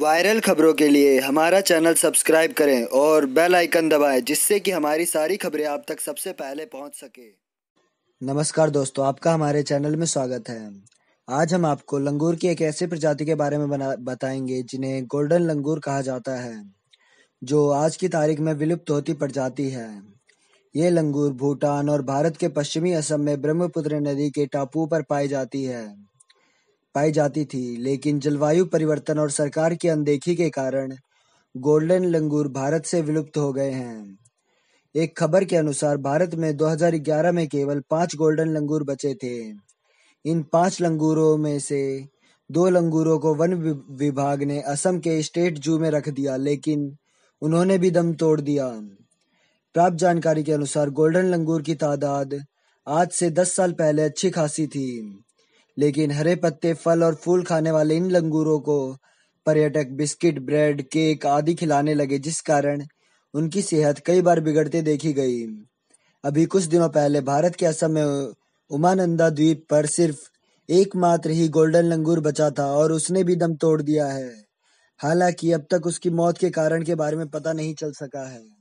viral खबरों के लिए हमारा चैनल सब्सक्राइब करें और बेल आइकन दबाएं जिससे कि हमारी सारी खबरें आप तक सबसे पहले पहुंच सके नमस्कार दोस्तों आपका हमारे चैनल में स्वागत है आज हम आपको लंगूर की एक ऐसी प्रजाति के बारे में बना बताएंगे जिन्हें गोल्डन लंगूर कहा जाता है जो आज की तारीख में विलुप्त होती प्रजाति है ये लंगूर भूटान और भारत के पश्चिमी असम में ब्रह्मपुत्र नदी के टापू पर पाई जाती है पाई जाती थी लेकिन जलवायु परिवर्तन और सरकार की अनदेखी के कारण गोल्डन लंगूर भारत से विलुप्त हो गए हैं एक खबर के अनुसार भारत में 2011 में केवल पांच गोल्डन लंगूर बचे थे इन पांच लंगूरों में से दो लंगूरों को वन विभाग ने असम के स्टेट जू में रख दिया लेकिन उन्होंने भी दम तोड़ दिया प्राप्त जानकारी के अनुसार गोल्डन लंगूर की तादाद आज से 10 साल पहले अच्छी खासी थी लेकिन हरे पत्ते, फल और फूल खाने वाले इन लंगूरों को पर्यटक बिस्किट ब्रेड केक आदि खिलाने लगे जिस कारण उनकी सेहत कई बार बिगड़ते देखी गई अभी कुछ दिनों पहले भारत के असम में उमानंदा द्वीप पर सिर्फ एकमात्र ही गोल्डन लंगूर बचा था और उसने भी दम तोड़ दिया है हालांकि अब तक उसकी मौत के कारण के बारे में पता नहीं चल सका है